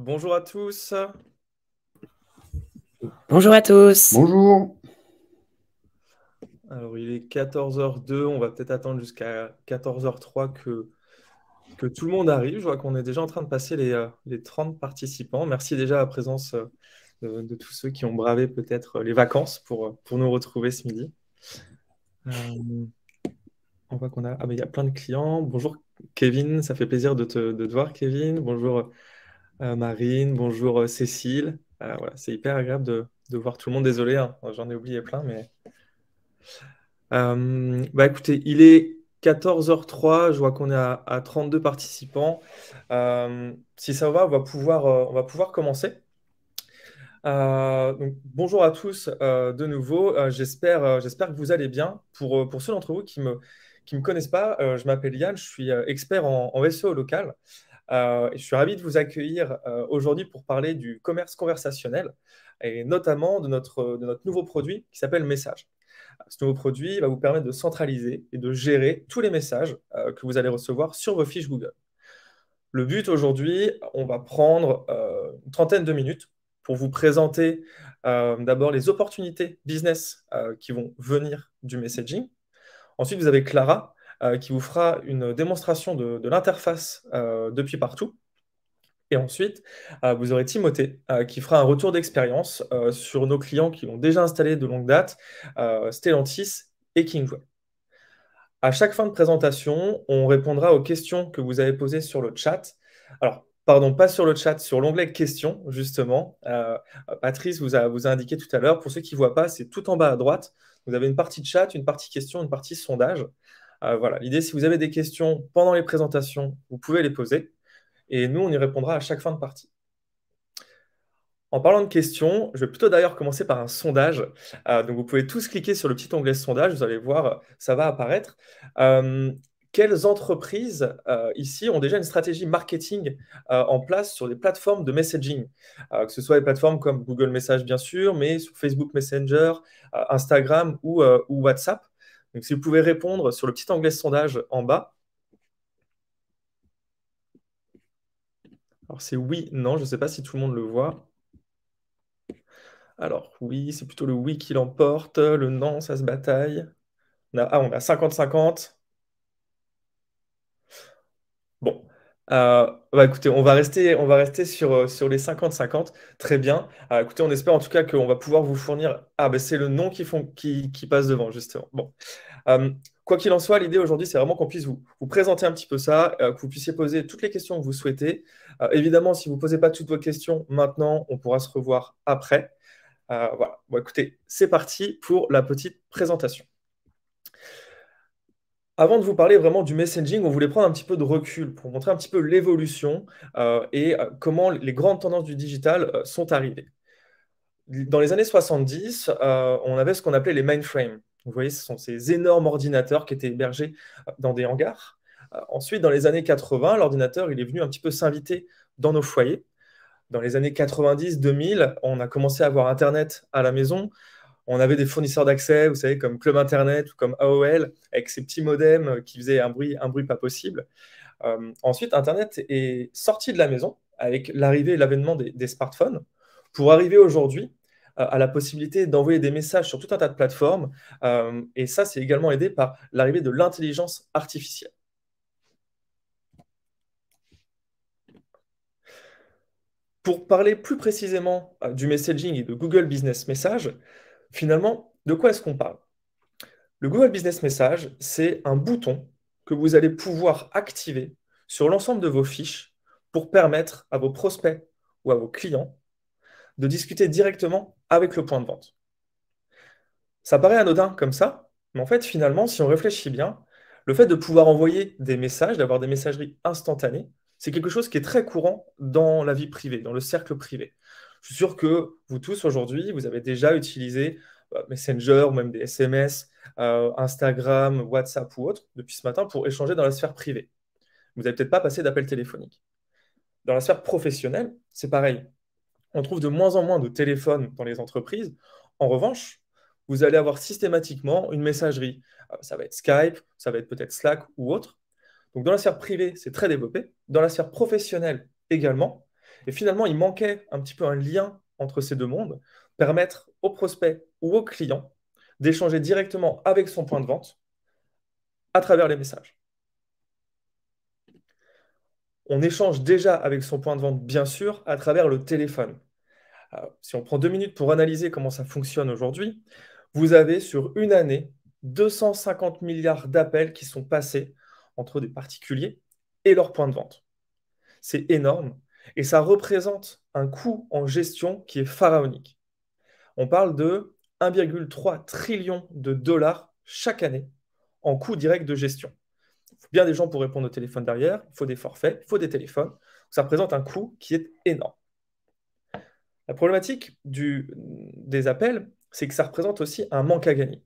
Bonjour à tous. Bonjour à tous. Bonjour. Alors, il est 14h02. On va peut-être attendre jusqu'à 14h03 que, que tout le monde arrive. Je vois qu'on est déjà en train de passer les, 30 euh, participants. Merci déjà à la présence euh, de, tous ceux qui ont bravé peut-être euh, les vacances pour, pour nous retrouver ce midi. on voit qu'on a. Ah, mais il y a plein de clients. Bonjour, Kevin. Ça fait plaisir de te, de te voir, Kevin. Bonjour. Euh, Marine, bonjour euh, Cécile. Euh, c'est hyper agréable de, voir tout le monde. Désolé, hein, j'en ai oublié plein, mais. bah écoutez, il est 14h03, je vois qu'on est à, 32 participants. si ça va, on va pouvoir, on va pouvoir commencer. bonjour à tous de nouveau. j'espère, que vous allez bien. Pour, ceux d'entre vous qui ne me, connaissent pas, je m'appelle Yann, je suis expert en, en SEO local. Euh, je suis ravi de vous accueillir euh, aujourd'hui pour parler du commerce conversationnel et notamment de notre, de notre nouveau produit qui s'appelle Message. Euh, ce nouveau produit va vous permettre de centraliser et de gérer tous les messages que vous allez recevoir sur vos fiches Google. Le but aujourd'hui, on va prendre une trentaine de minutes pour vous présenter d'abord les opportunités business qui vont venir du messaging. Ensuite, vous avez Clara euh, qui vous fera une démonstration de, l'interface euh, depuis partout. Et ensuite, euh, vous aurez Timothée qui fera un retour d'expérience sur nos clients qui l'ont déjà installé de longue date, Stellantis et Kingway. À chaque fin de présentation, on répondra aux questions que vous avez posées sur le chat. Alors, pardon, pas sur le chat, sur l'onglet questions, justement. Patrice vous a, vous a indiqué tout à l'heure, pour ceux qui ne voient pas, c'est tout en bas à droite. Vous avez une partie chat, une partie questions, une partie sondage. Euh, voilà, l'idée, si vous avez des questions pendant les présentations, vous pouvez les poser et nous, on y répondra à chaque fin de partie. En parlant de questions, je vais plutôt d'ailleurs commencer par un sondage. Euh, donc, vous pouvez tous cliquer sur le petit onglet sondage, vous allez voir, ça va apparaître. Euh, quelles entreprises ici ont déjà une stratégie marketing en place sur des plateformes de messaging, que ce soit des plateformes comme Google Message bien sûr, mais sur Facebook Messenger, Instagram ou WhatsApp. Donc, si vous pouvez répondre sur le petit anglais sondage en bas. Alors, c'est oui, non, je ne sais pas si tout le monde le voit. Alors, oui, c'est plutôt le oui qui l'emporte, le non, ça se bataille. ah, on a 50-50. Euh, bah, écoutez, on va rester, on va rester sur, euh, les 50-50. Très bien. Euh, écoutez, on espère en tout cas qu'on va pouvoir vous fournir. Ah, bah, c'est le nom qui, font, qui, passe devant, justement. Bon. quoi qu'il en soit, l'idée aujourd'hui, c'est vraiment qu'on puisse vous, présenter un petit peu ça, que vous puissiez poser toutes les questions que vous souhaitez. évidemment, si vous ne posez pas toutes vos questions maintenant, on pourra se revoir après. voilà. écoutez, c'est parti pour la petite présentation. Avant de vous parler vraiment du messaging, on voulait prendre un petit peu de recul pour montrer un petit peu l'évolution euh, et euh, comment les grandes tendances du digital euh, sont arrivées. Dans les années 70, on avait ce qu'on appelait les mainframes. Vous voyez, ce sont ces énormes ordinateurs qui étaient hébergés dans des hangars. ensuite, dans les années 80, l'ordinateur il est venu un petit peu s'inviter dans nos foyers. Dans les années 90-2000, on a commencé à avoir Internet à la maison on avait des fournisseurs d'accès, vous savez, comme Club Internet ou comme AOL, avec ces petits modems qui faisaient un bruit, un bruit pas possible. Euh, ensuite, Internet est sorti de la maison avec l'arrivée et l'avènement des, smartphones pour arriver aujourd'hui euh, à la possibilité d'envoyer des messages sur tout un tas de plateformes. Euh, et ça, c'est également aidé par l'arrivée de l'intelligence artificielle. Pour parler plus précisément du messaging et de Google Business Message, finalement, de quoi est-ce qu'on parle Le Google Business Message, c'est un bouton que vous allez pouvoir activer sur l'ensemble de vos fiches pour permettre à vos prospects ou à vos clients de discuter directement avec le point de vente. Ça paraît anodin comme ça, mais en fait, finalement, si on réfléchit bien, le fait de pouvoir envoyer des messages, d'avoir des messageries instantanées, c'est quelque chose qui est très courant dans la vie privée, dans le cercle privé. Je suis sûr que vous tous aujourd'hui, vous avez déjà utilisé euh, Messenger ou même des SMS, euh, Instagram, WhatsApp ou autre depuis ce matin pour échanger dans la sphère privée. Vous n'avez peut-être pas passé d'appel téléphonique. Dans la sphère professionnelle, c'est pareil. On trouve de moins en moins de téléphones dans les entreprises. En revanche, vous allez avoir systématiquement une messagerie. Euh, ça va être Skype, ça va être peut-être Slack ou autre. Donc dans la sphère privée, c'est très développé. Dans la sphère professionnelle également, et finalement, il manquait un petit peu un lien entre ces deux mondes, permettre au prospect ou au client d'échanger directement avec son point de vente à travers les messages. On échange déjà avec son point de vente, bien sûr, à travers le téléphone. Euh, si on prend deux minutes pour analyser comment ça fonctionne aujourd'hui, vous avez sur une année 250 milliards d'appels qui sont passés entre des particuliers et leur point de vente. C'est énorme. Et ça représente un coût en gestion qui est pharaonique. On parle de 1,3 trillion de dollars chaque année en coût direct de gestion. Il faut bien des gens pour répondre au téléphone derrière, il faut des forfaits, il faut des téléphones. Ça représente un coût qui est énorme. La problématique des appels, c'est que ça représente aussi un manque à gagner.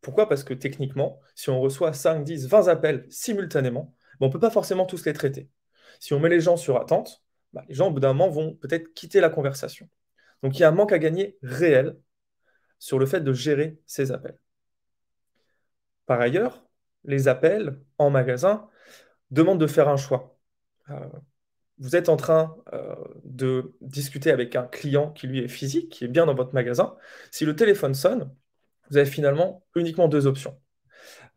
Pourquoi Parce que techniquement, si on reçoit 5, 10, 20 appels simultanément, ben, on ne peut pas forcément tous les traiter. Si on met les gens sur attente, bah, les gens, au bout d'un moment, vont peut-être quitter la conversation. Donc, il y a un manque à gagner réel sur le fait de gérer ces appels. Par ailleurs, les appels en magasin demandent de faire un choix. Euh, vous êtes en train euh, de discuter avec un client qui lui est physique, qui est bien dans votre magasin. Si le téléphone sonne, vous avez finalement uniquement deux options.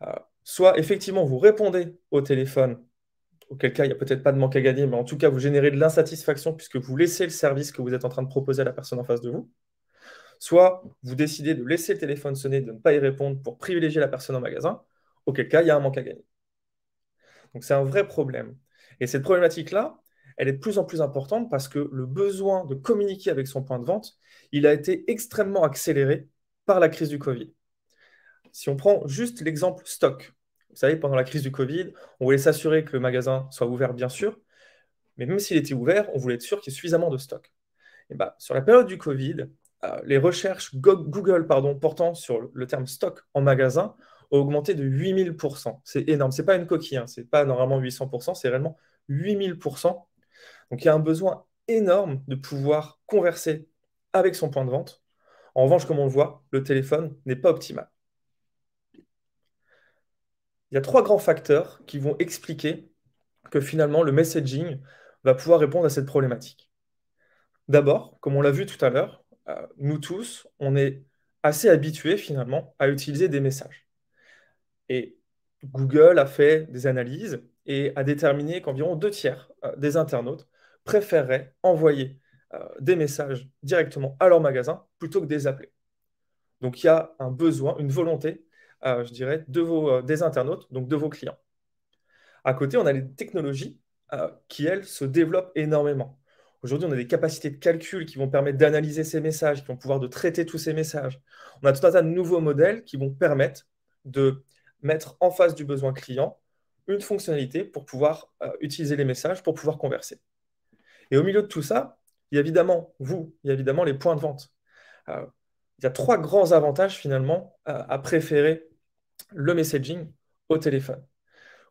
Euh, soit effectivement vous répondez au téléphone auquel cas il n'y a peut-être pas de manque à gagner, mais en tout cas, vous générez de l'insatisfaction puisque vous laissez le service que vous êtes en train de proposer à la personne en face de vous. Soit vous décidez de laisser le téléphone sonner, de ne pas y répondre pour privilégier la personne en magasin, auquel cas il y a un manque à gagner. Donc c'est un vrai problème. Et cette problématique-là, elle est de plus en plus importante parce que le besoin de communiquer avec son point de vente, il a été extrêmement accéléré par la crise du Covid. Si on prend juste l'exemple stock, vous savez, pendant la crise du Covid, on voulait s'assurer que le magasin soit ouvert, bien sûr, mais même s'il était ouvert, on voulait être sûr qu'il y ait suffisamment de stock. Et bah, sur la période du Covid, euh, les recherches Google pardon, portant sur le terme stock en magasin ont augmenté de 8000%. C'est énorme. Ce n'est pas une coquille, hein. ce n'est pas normalement 800%, c'est réellement 8000%. Donc il y a un besoin énorme de pouvoir converser avec son point de vente. En revanche, comme on le voit, le téléphone n'est pas optimal il y a trois grands facteurs qui vont expliquer que finalement le messaging va pouvoir répondre à cette problématique. D'abord, comme on l'a vu tout à l'heure, euh, nous tous, on est assez habitués finalement à utiliser des messages. Et Google a fait des analyses et a déterminé qu'environ deux tiers euh, des internautes préféreraient envoyer euh, des messages directement à leur magasin plutôt que des appels. Donc il y a un besoin, une volonté je dirais, de vos, euh, des internautes, donc de vos clients. À côté, on a les technologies euh, qui, elles, se développent énormément. Aujourd'hui, on a des capacités de calcul qui vont permettre d'analyser ces messages, qui vont pouvoir de traiter tous ces messages. On a tout un tas de nouveaux modèles qui vont permettre de mettre en face du besoin client une fonctionnalité pour pouvoir euh, utiliser les messages, pour pouvoir converser. Et au milieu de tout ça, il y a évidemment vous, il y a évidemment les points de vente. il y a trois grands avantages finalement à préférer le messaging au téléphone.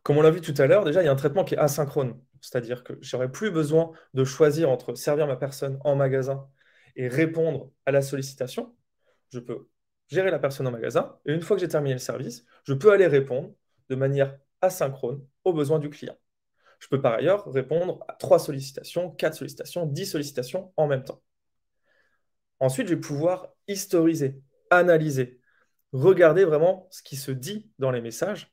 Comme on l'a vu tout à l'heure, déjà, il y a un traitement qui est asynchrone, c'est-à-dire que j'aurais plus besoin de choisir entre servir ma personne en magasin et répondre à la sollicitation. Je peux gérer la personne en magasin et une fois que j'ai terminé le service, je peux aller répondre de manière asynchrone aux besoins du client. Je peux par ailleurs répondre à trois sollicitations, quatre sollicitations, dix sollicitations en même temps. Ensuite, je vais pouvoir historiser, analyser, regarder vraiment ce qui se dit dans les messages.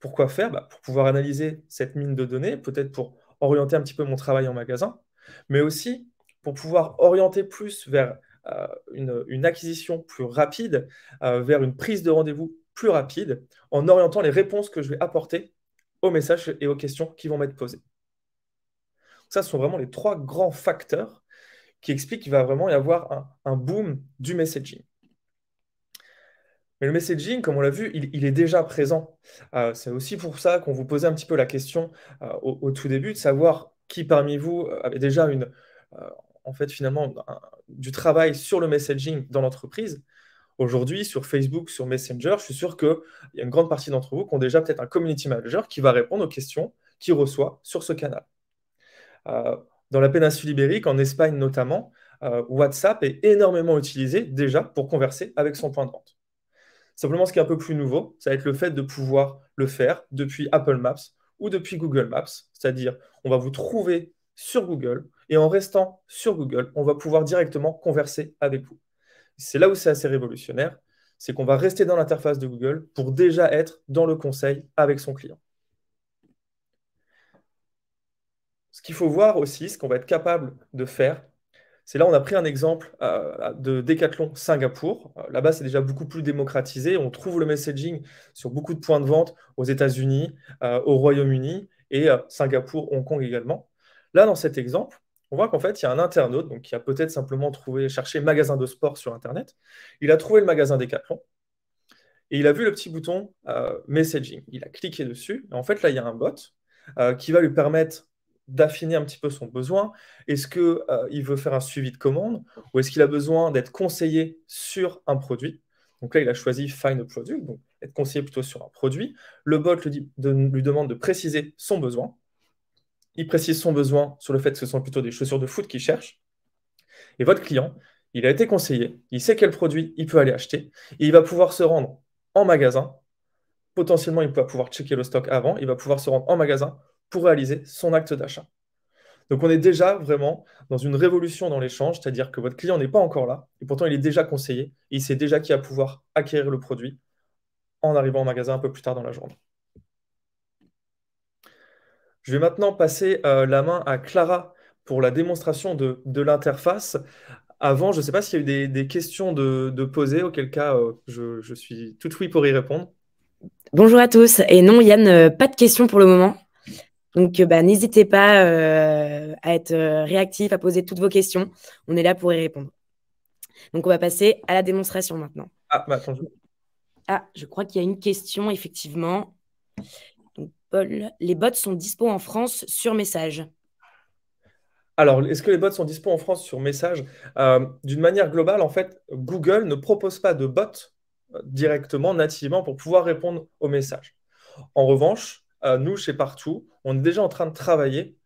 Pourquoi faire bah, Pour pouvoir analyser cette mine de données, peut-être pour orienter un petit peu mon travail en magasin, mais aussi pour pouvoir orienter plus vers euh, une, acquisition plus rapide, euh, vers une prise de rendez-vous plus rapide, en orientant les réponses que je vais apporter aux messages et aux questions qui vont m'être posées. Ça, ce sont vraiment les trois grands facteurs qui expliquent qu'il va vraiment y avoir un boom du messaging. Mais le messaging, comme on l'a vu, il, est déjà présent. Euh, c'est aussi pour ça qu'on vous posait un petit peu la question euh, au, tout début de savoir qui parmi vous euh, avait déjà une, en fait, finalement, du travail sur le messaging dans l'entreprise. Aujourd'hui, sur Facebook, sur Messenger, je suis sûr qu'il y a une grande partie d'entre vous qui ont déjà peut-être un community manager qui va répondre aux questions qu'il reçoit sur ce canal. dans la péninsule ibérique, en Espagne notamment, WhatsApp est énormément utilisé déjà pour converser avec son point de vente. Simplement, ce qui est un peu plus nouveau, ça va être le fait de pouvoir le faire depuis Apple Maps ou depuis Google Maps. C'est-à-dire, on va vous trouver sur Google et en restant sur Google, on va pouvoir directement converser avec vous. C'est là où c'est assez révolutionnaire, c'est qu'on va rester dans l'interface de Google pour déjà être dans le conseil avec son client. Ce qu'il faut voir aussi, ce qu'on va être capable de faire, c'est là, on a pris un exemple euh, de Decathlon Singapour. Euh, là-bas, c'est déjà beaucoup plus démocratisé. On trouve le messaging sur beaucoup de points de vente aux États-Unis, euh, au Royaume-Uni et Singapour, Hong Kong également. Là, dans cet exemple, on voit qu'en fait, il y a un internaute donc, qui a peut-être simplement trouvé, cherché magasin de sport sur Internet. Il a trouvé le magasin Decathlon et il a vu le petit bouton messaging. Il a cliqué dessus. Et en fait, là, il y a un bot qui va lui permettre d'affiner un petit peu son besoin Est-ce qu'il euh, il veut faire un suivi de commande ou est-ce qu'il a besoin d'être conseillé sur un produit Donc là, il a choisi Find a Product, donc être conseillé plutôt sur un produit. Le bot lui, lui demande de préciser son besoin. Il précise son besoin sur le fait que ce sont plutôt des chaussures de foot qu'il cherche. Et votre client, il a été conseillé, il sait quel produit il peut aller acheter, et il va pouvoir se rendre en magasin. Potentiellement, il va pouvoir checker le stock avant, il va pouvoir se rendre en magasin pour réaliser son acte d'achat. Donc on est déjà vraiment dans une révolution dans l'échange, c'est-à-dire que votre client n'est pas encore là, et pourtant il est déjà conseillé, il sait déjà qui va pouvoir acquérir le produit en arrivant au magasin un peu plus tard dans la journée. Je vais maintenant passer euh, la main à Clara pour la démonstration de, l'interface. Avant, je ne sais pas s'il y a eu des, questions de, de, poser, auquel cas euh, je, suis tout oui pour y répondre. Bonjour à tous. Et non, Yann, euh, pas de questions pour le moment. Donc, euh, bah, n'hésitez pas euh, à être euh, réactif, à poser toutes vos questions. On est là pour y répondre. Donc, on va passer à la démonstration maintenant. Ah, bah, ah je crois qu'il y a une question, effectivement. Paul, les bots sont dispo en France sur message. Alors, est-ce que les bots sont dispo en France sur message D'une manière globale, en fait, Google ne propose pas de bots directement, nativement, pour pouvoir répondre aux messages. En revanche, nous, chez Partout, on est déjà en train de travailler.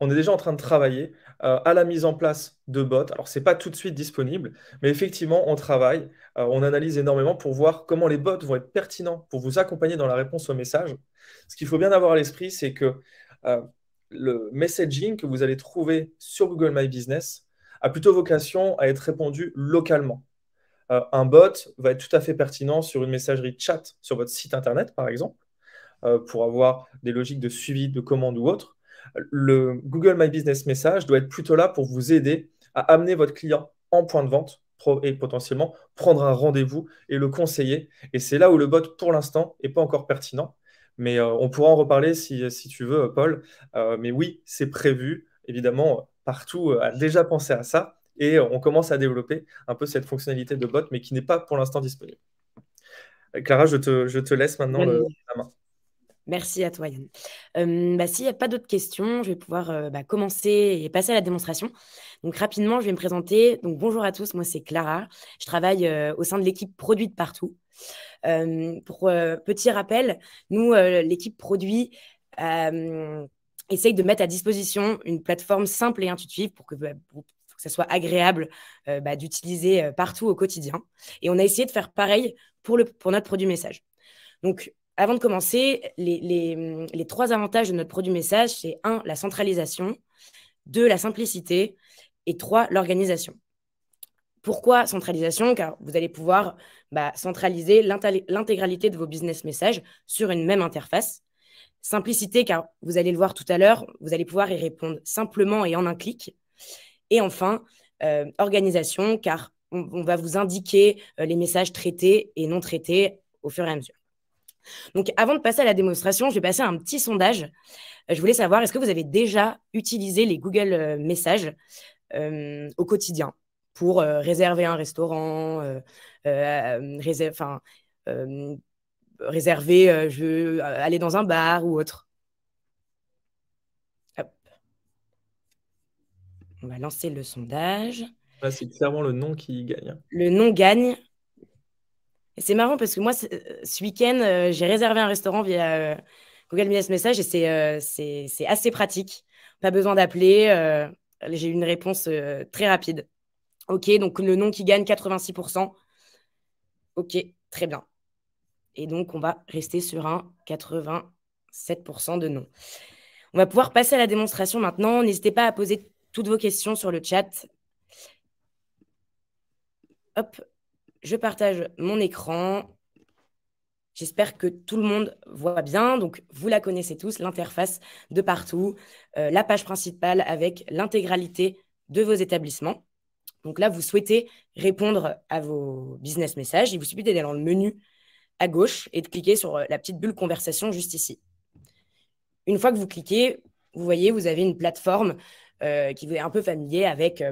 On est déjà en train de travailler euh, à la mise en place de bots. Alors, ce n'est pas tout de suite disponible, mais effectivement, on travaille, euh, on analyse énormément pour voir comment les bots vont être pertinents pour vous accompagner dans la réponse aux messages. Ce qu'il faut bien avoir à l'esprit, c'est que euh, le messaging que vous allez trouver sur Google My Business a plutôt vocation à être répondu localement. un bot va être tout à fait pertinent sur une messagerie chat sur votre site internet, par exemple, euh, pour avoir des logiques de suivi de commande ou autre. Le Google My Business Message doit être plutôt là pour vous aider à amener votre client en point de vente et potentiellement prendre un rendez-vous et le conseiller. Et c'est là où le bot, pour l'instant, n'est pas encore pertinent. Mais euh, on pourra en reparler si, tu veux, Paul. Euh, mais oui, c'est prévu. Évidemment, partout a déjà pensé à ça. Et on commence à développer un peu cette fonctionnalité de bot, mais qui n'est pas pour l'instant disponible. Clara, je te, laisse maintenant la main. Merci à toi, Yann. Bah, s'il n'y a pas d'autres questions, je vais pouvoir bah, commencer et passer à la démonstration. Donc, rapidement, je vais me présenter. Donc, bonjour à tous, moi, c'est Clara. Je travaille au sein de l'équipe Produit de Partout. pour petit rappel, nous, l'équipe Produit essaye de mettre à disposition une plateforme simple et intuitive pour que, bah, ça soit agréable d'utiliser partout au quotidien. Et on a essayé de faire pareil pour, le, pour notre produit message. Donc, avant de commencer, les, trois avantages de notre produit message, c'est un, la centralisation, deux, la simplicité et trois, l'organisation. Pourquoi centralisation Car vous allez pouvoir bah, centraliser l'intégralité de vos business messages sur une même interface. Simplicité, car vous allez le voir tout à l'heure, vous allez pouvoir y répondre simplement et en un clic. Et enfin, euh, organisation, car on, va vous indiquer euh, les messages traités et non traités au fur et à mesure. Donc, avant de passer à la démonstration, je vais passer à un petit sondage. Euh, je voulais savoir, est-ce que vous avez déjà utilisé les Google euh, Messages euh, au quotidien pour réserver un restaurant, réserver, je aller dans un bar ou autre On va lancer le sondage. Bah, c'est clairement le nom qui gagne. Hein. Le nom gagne c'est marrant parce que moi, ce euh, week-end, euh, j'ai réservé un restaurant via euh, Google Business Message et c'est assez pratique. Pas besoin d'appeler. j'ai eu une réponse très rapide. OK, donc le nom qui gagne 86%. OK, très bien. Et donc, on va rester sur un 87% de non. On va pouvoir passer à la démonstration maintenant. N'hésitez pas à poser toutes vos questions sur le chat. Hop, je partage mon écran. J'espère que tout le monde voit bien. Donc, vous la connaissez tous, l'interface de partout, euh, la page principale avec l'intégralité de vos établissements. Donc là, vous souhaitez répondre à vos business messages. Il vous suffit d'aller dans le menu à gauche et de cliquer sur euh, la petite bulle conversation juste ici. Une fois que vous cliquez, vous voyez, vous avez une plateforme euh, qui vous est un peu familier avec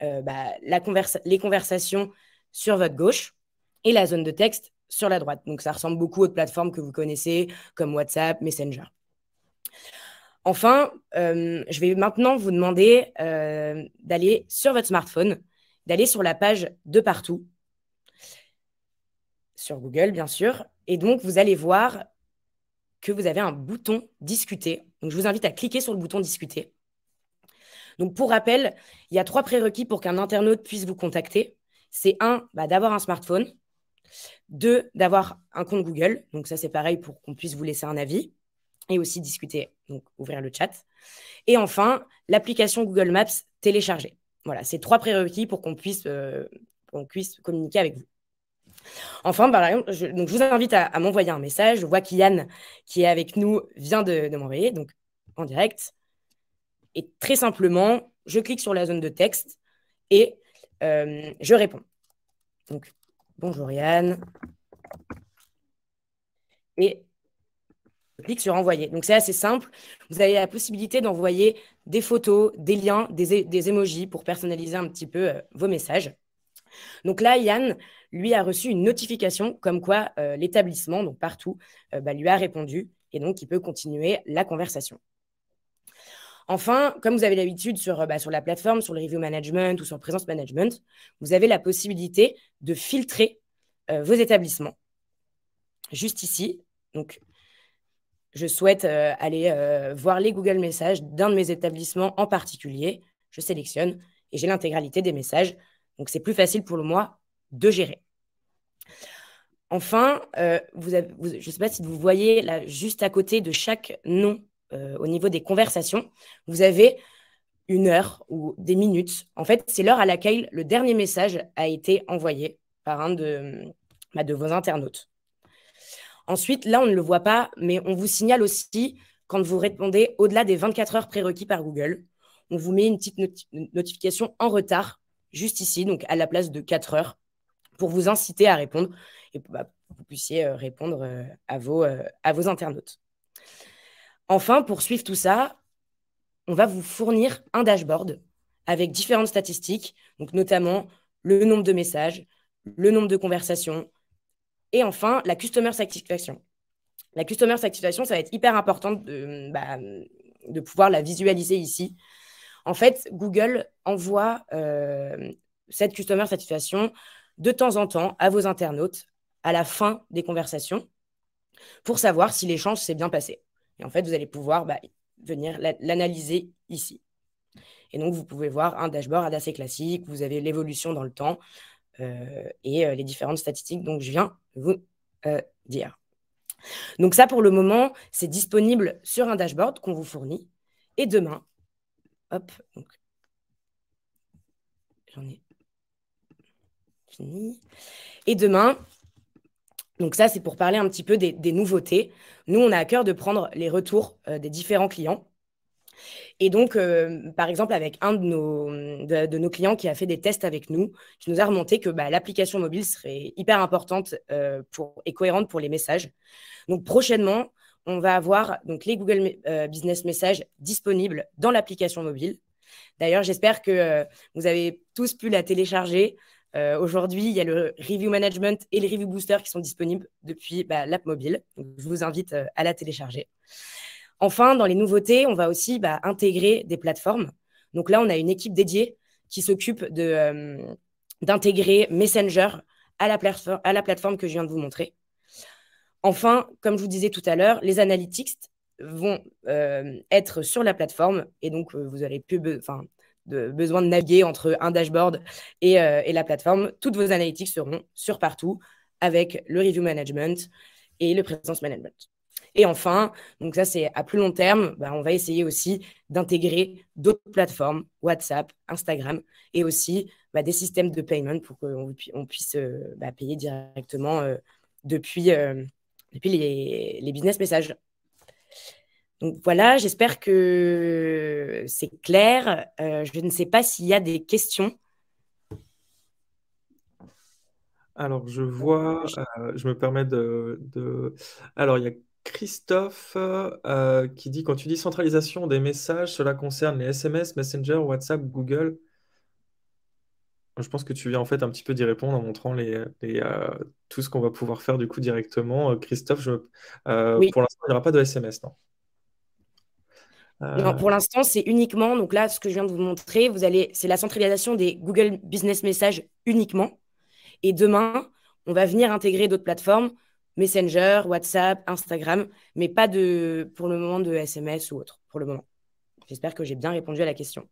bah, la les conversations sur votre gauche et la zone de texte sur la droite. Donc ça ressemble beaucoup aux plateformes que vous connaissez comme WhatsApp, Messenger. Enfin, euh, je vais maintenant vous demander euh, d'aller sur votre smartphone, d'aller sur la page de partout, sur Google bien sûr, et donc vous allez voir que vous avez un bouton discuter. Donc je vous invite à cliquer sur le bouton discuter. Donc pour rappel, il y a trois prérequis pour qu'un internaute puisse vous contacter c'est un, bah, d'avoir un smartphone. Deux, d'avoir un compte Google. Donc ça, c'est pareil pour qu'on puisse vous laisser un avis et aussi discuter, donc ouvrir le chat. Et enfin, l'application Google Maps téléchargée. Voilà, c'est trois prérequis pour qu'on puisse, euh, puisse communiquer avec vous. Enfin, par je, vous invite à, m'envoyer un message. Je vois qu'Yann, qui est avec nous, vient de, de m'envoyer, donc en direct. Et très simplement, je clique sur la zone de texte et euh, je réponds. Donc, bonjour Yann. Et je clique sur envoyer. Donc, c'est assez simple. Vous avez la possibilité d'envoyer des photos, des liens, des, des emojis pour personnaliser un petit peu euh, vos messages. Donc là, Yann, lui, a reçu une notification comme quoi euh, l'établissement, donc partout, bah, lui a répondu et donc il peut continuer la conversation. Enfin, comme vous avez l'habitude sur, euh, bah, sur la plateforme, sur le review management ou sur le présence management, vous avez la possibilité de filtrer euh, vos établissements. Juste ici, donc je souhaite euh, aller voir les Google Messages d'un de mes établissements en particulier. Je sélectionne et j'ai l'intégralité des messages. Donc c'est plus facile pour moi de gérer. Enfin, je ne sais pas si vous voyez là, juste à côté de chaque nom euh, au niveau des conversations, vous avez une heure ou des minutes. En fait, c'est l'heure à laquelle le dernier message a été envoyé par un de, bah, vos internautes. Ensuite, là, on ne le voit pas, mais on vous signale aussi quand vous répondez au-delà des 24 heures prérequis par Google. On vous met une petite notification en retard, juste ici, donc à la place de 4 heures, pour vous inciter à répondre et que bah, vous puissiez euh, répondre euh, à, à vos internautes. Enfin, pour suivre tout ça, on va vous fournir un dashboard avec différentes statistiques, donc notamment le nombre de messages, le nombre de conversations et enfin la customer satisfaction. La customer satisfaction, ça va être hyper important de, bah, pouvoir la visualiser ici. En fait, Google envoie euh, cette customer satisfaction de temps en temps à vos internautes à la fin des conversations pour savoir si l'échange s'est bien passé. Et en fait, vous allez pouvoir bah, venir l'analyser ici. Et donc, vous pouvez voir un dashboard assez classique, vous avez l'évolution dans le temps euh, et euh, les différentes statistiques dont je viens vous euh, dire. Donc ça, pour le moment, c'est disponible sur un dashboard qu'on vous fournit. Et demain, hop, j'en ai fini. Et demain, donc ça, c'est pour parler un petit peu des, nouveautés. Nous, on a à cœur de prendre les retours euh, des différents clients. Et donc, euh, par exemple, avec un de nos, clients qui a fait des tests avec nous, qui nous a remonté que bah, l'application mobile serait hyper importante euh, et cohérente pour les messages. Donc, prochainement, on va avoir donc, les Google Business Messages disponibles dans l'application mobile. D'ailleurs, j'espère que vous avez tous pu la télécharger. Euh, aujourd'hui, il y a le Review Management et le Review Booster qui sont disponibles depuis bah, l'app mobile. je vous invite euh, à la télécharger. Enfin, dans les nouveautés, on va aussi bah, intégrer des plateformes. Donc là, on a une équipe dédiée qui s'occupe euh, d'intégrer Messenger à la, à la plateforme que je viens de vous montrer. Enfin, comme je vous disais tout à l'heure, les analytics vont être sur la plateforme et donc vous allez plus enfin de besoin de naviguer entre un dashboard et, euh, et, la plateforme, toutes vos analytics seront sur partout avec le review management et le présence management. Et enfin, donc ça c'est à plus long terme, bah, on va essayer aussi d'intégrer d'autres plateformes, WhatsApp, Instagram, et aussi bah, des systèmes de paiement pour qu'on on puisse euh, bah, payer directement euh, depuis, depuis les business messages voilà, j'espère que c'est clair. Euh, je ne sais pas s'il y a des questions. Alors, je vois, euh, euh, je me permets de, Alors, il y a Christophe qui dit, quand tu dis centralisation des messages, cela concerne les SMS, Messenger, WhatsApp, Google. Je pense que tu viens en fait un petit peu d'y répondre en montrant tout ce qu'on va pouvoir faire du coup directement. Christophe, je, pour l'instant, il n'y aura pas de SMS, non euh, pour l'instant, c'est uniquement, donc là, ce que je viens de vous montrer, vous allez, c'est la centralisation des Google Business Messages uniquement. Et demain, on va venir intégrer d'autres plateformes, Messenger, WhatsApp, Instagram, mais pas de, pour le moment de SMS ou autre, pour le moment. J'espère que j'ai bien répondu à la question.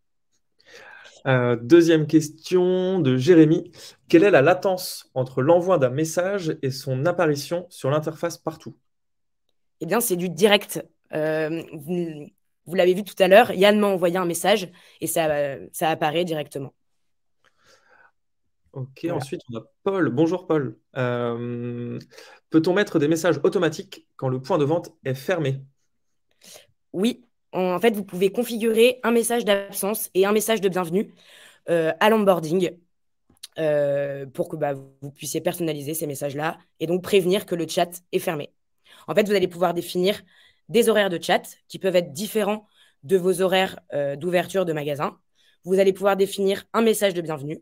Euh, deuxième question de Jérémy. Quelle est la latence entre l'envoi d'un message et son apparition sur l'interface partout Eh bien, c'est du direct. Euh, vous l'avez vu tout à l'heure, Yann m'a envoyé un message et ça, euh, apparaît directement. Ok, ensuite on a Paul. Bonjour Paul. Euh, peut-on mettre des messages automatiques quand le point de vente est fermé Oui, en fait vous pouvez configurer un message d'absence et un message de bienvenue euh, à l'onboarding pour que bah, vous puissiez personnaliser ces messages-là et donc prévenir que le chat est fermé. En fait, vous allez pouvoir définir des horaires de chat qui peuvent être différents de vos horaires euh, d'ouverture de magasin. Vous allez pouvoir définir un message de bienvenue,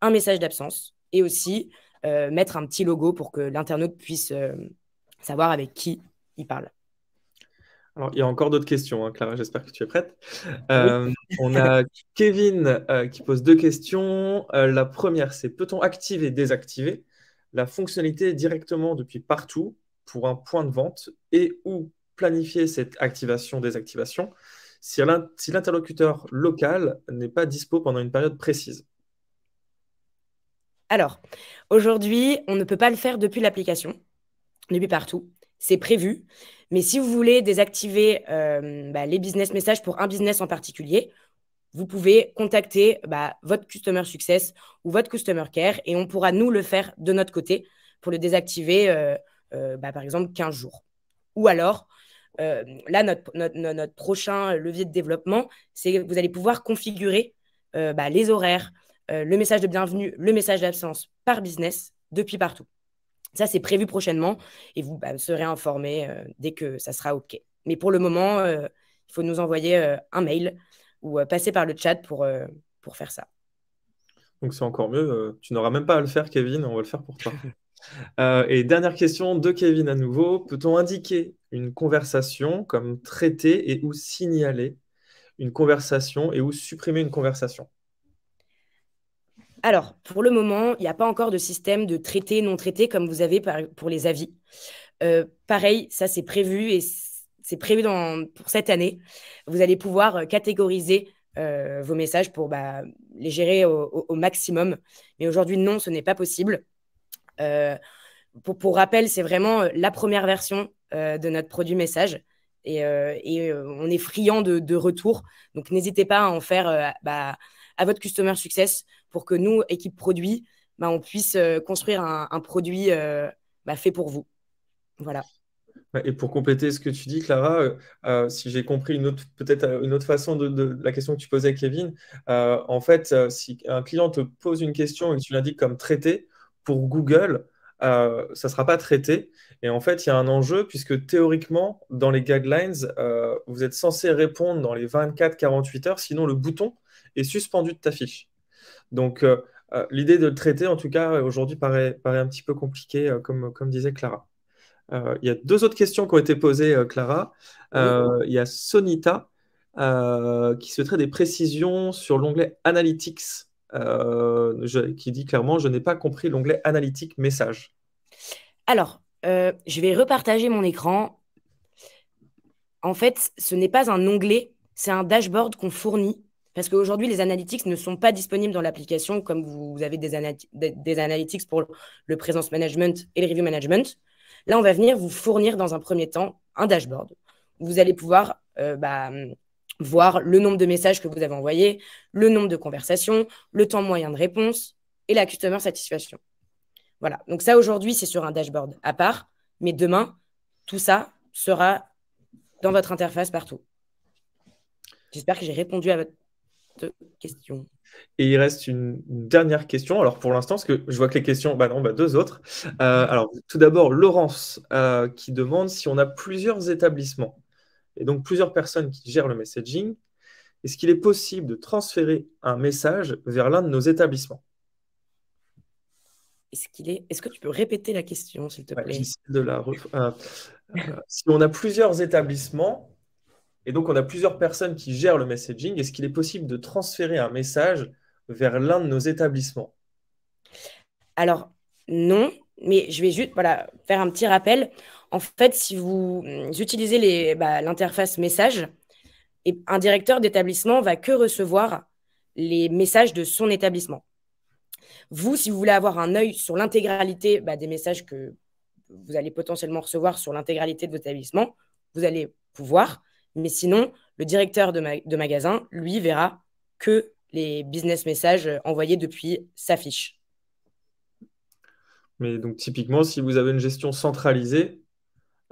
un message d'absence et aussi euh, mettre un petit logo pour que l'internaute puisse euh, savoir avec qui il parle. Alors, il y a encore d'autres questions, hein, Clara, j'espère que tu es prête. on a Kevin qui pose deux questions. la première, c'est peut-on activer, et désactiver la fonctionnalité directement depuis partout pour un point de vente et ou planifier cette activation-désactivation si l'interlocuteur local n'est pas dispo pendant une période précise Alors, aujourd'hui, on ne peut pas le faire depuis l'application, depuis partout. C'est prévu. Mais si vous voulez désactiver euh, bah, les business messages pour un business en particulier, vous pouvez contacter bah, votre Customer Success ou votre Customer Care et on pourra nous le faire de notre côté pour le désactiver, euh, euh, bah, par exemple, 15 jours. Ou alors, euh, là, notre, prochain levier de développement, c'est que vous allez pouvoir configurer euh, bah, les horaires, euh, le message de bienvenue, le message d'absence par business depuis partout. Ça, c'est prévu prochainement et vous bah, serez informé euh, dès que ça sera OK. Mais pour le moment, il faut nous envoyer un mail ou passer par le chat pour, pour faire ça. Donc c'est encore mieux. tu n'auras même pas à le faire, Kevin. On va le faire pour toi. Euh, et dernière question de Kevin à nouveau. Peut-on indiquer une conversation comme traiter et ou signaler une conversation et ou supprimer une conversation alors, pour le moment, il n'y a pas encore de système de traiter non traité, comme vous avez pour les avis. Euh, pareil, ça c'est prévu et c'est prévu pour cette année. Vous allez pouvoir euh, catégoriser vos messages pour bah, les gérer au, maximum. Mais aujourd'hui, non, ce n'est pas possible. Euh, pour, rappel, c'est vraiment euh, la première version euh, de notre produit message et, on est friand de, retour. Donc n'hésitez pas à en faire bah, à votre customer success pour que nous, équipe produit, bah, on puisse construire un, produit bah, fait pour vous. Voilà. Et pour compléter ce que tu dis, Clara, si j'ai compris une autre, peut-être une autre façon de, la question que tu posais, Kevin, en fait, si un client te pose une question et que tu l'indiques comme traité, pour Google, euh, ça ne sera pas traité. Et en fait, il y a un enjeu puisque théoriquement, dans les guidelines, euh, vous êtes censé répondre dans les 24-48 heures, sinon le bouton est suspendu de ta fiche. Donc, euh, l'idée de le traiter, en tout cas, aujourd'hui, paraît, un petit peu compliqué, comme, comme disait Clara. Il y a deux autres questions qui ont été posées, Clara. Il y a Sonita qui souhaiterait des précisions sur l'onglet Analytics euh, qui dit clairement Je n'ai pas compris l'onglet analytique message. Alors, euh, je vais repartager mon écran. En fait, ce n'est pas un onglet, c'est un dashboard qu'on fournit parce qu'aujourd'hui, les analytics ne sont pas disponibles dans l'application, comme vous avez des, des, analytics pour le présence management et le review management. Là, on va venir vous fournir dans un premier temps un dashboard. vous allez pouvoir euh, bah, voir le nombre de messages que vous avez envoyés, le nombre de conversations, le temps moyen de réponse et la customer satisfaction. Voilà. Donc ça, aujourd'hui, c'est sur un dashboard à part, mais demain, tout ça sera dans votre interface partout. J'espère que j'ai répondu à votre question. Et il reste une dernière question. Alors pour l'instant, que je vois que les questions, bah non, bah deux autres. Euh, mhm. alors tout d'abord, Laurence euh, qui demande si on a plusieurs établissements et donc plusieurs personnes qui gèrent le messaging, est-ce qu'il est possible de transférer un message vers l'un de nos établissements Est-ce qu'il est... est que tu peux répéter la question, s'il te plaît de la euh, euh, Si on a plusieurs établissements et donc on a plusieurs personnes qui gèrent le messaging, est-ce qu'il est possible de transférer un message vers l'un de nos établissements Alors non, mais je vais juste voilà, faire un petit rappel. En fait, si vous mm, utilisez bah, l'interface message, un directeur d'établissement va que recevoir les messages de son établissement. Vous, si vous voulez avoir un œil sur l'intégralité bah, des messages que vous allez potentiellement recevoir sur l'intégralité de votre établissement, vous allez pouvoir. Mais sinon, le directeur de, de magasin, lui, verra que les business messages envoyés depuis sa fiche. Mais donc typiquement, si vous avez une gestion centralisée,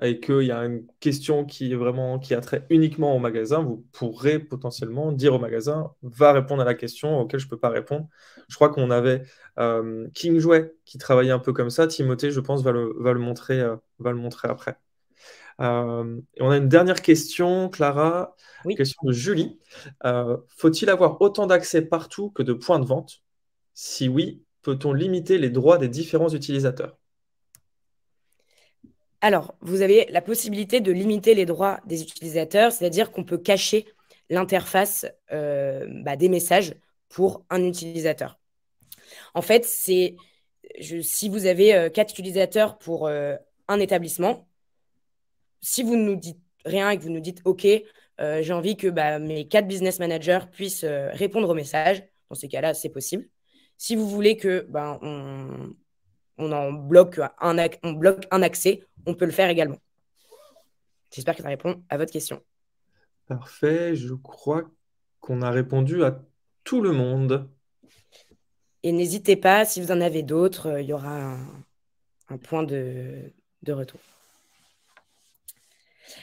et qu'il y a une question qui est vraiment qui a trait uniquement au magasin, vous pourrez potentiellement dire au magasin va répondre à la question auquel je ne peux pas répondre. Je crois qu'on avait euh, King Jouet qui travaillait un peu comme ça. Timothée, je pense, va le, va le montrer, euh, va le montrer après. Euh, on a une dernière question, Clara, une question de Julie. Faut-il avoir autant d'accès partout que de points de vente Si oui, peut-on limiter les droits des différents utilisateurs alors, vous avez la possibilité de limiter les droits des utilisateurs, c'est-à-dire qu'on peut cacher l'interface euh, bah, des messages pour un utilisateur. En fait, c'est si vous avez euh, quatre utilisateurs pour euh, un établissement, si vous ne nous dites rien et que vous nous dites OK, j'ai envie que bah, mes quatre business managers puissent répondre aux messages, dans ces cas-là, c'est possible. Si vous voulez que ben, on en bloque un, on bloque un accès, on peut le faire également. J'espère que ça répond à votre question. Parfait, je crois qu'on a répondu à tout le monde. Et n'hésitez pas, si vous en avez d'autres, euh, il y aura un, point de, retour.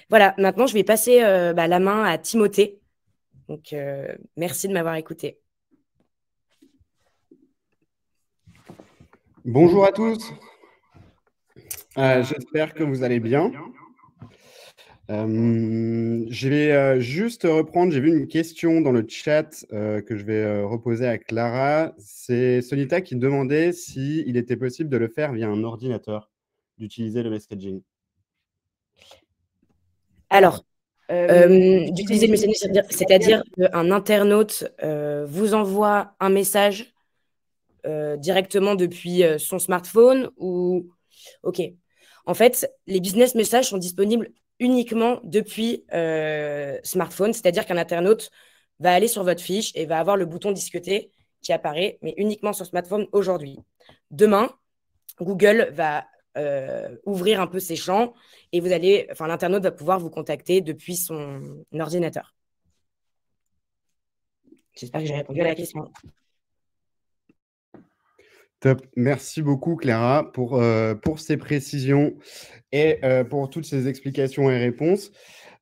Voilà, maintenant je vais passer euh, bah, la main à Timothée. Donc, euh, merci de m'avoir écouté. Bonjour à tous. Euh, j'espère que vous allez bien. Euh, je vais euh, juste reprendre, j'ai vu une question dans le chat que je vais reposer à Clara. C'est Sonita qui demandait s'il il était possible de le faire via un ordinateur, d'utiliser le messaging. Alors, d'utiliser le messaging, c'est-à-dire qu'un internaute vous envoie un message euh, directement depuis euh, son smartphone ou OK. En fait, les business messages sont disponibles uniquement depuis euh, smartphone, c'est-à-dire qu'un internaute va aller sur votre fiche et va avoir le bouton discuter qui apparaît, mais uniquement sur smartphone aujourd'hui. Demain, Google va ouvrir un peu ses champs et vous allez, enfin, l'internaute va pouvoir vous contacter depuis son ordinateur. J'espère que j'ai répondu à la question. Merci beaucoup, Clara, pour, euh, pour ces précisions et euh, pour toutes ces explications et réponses.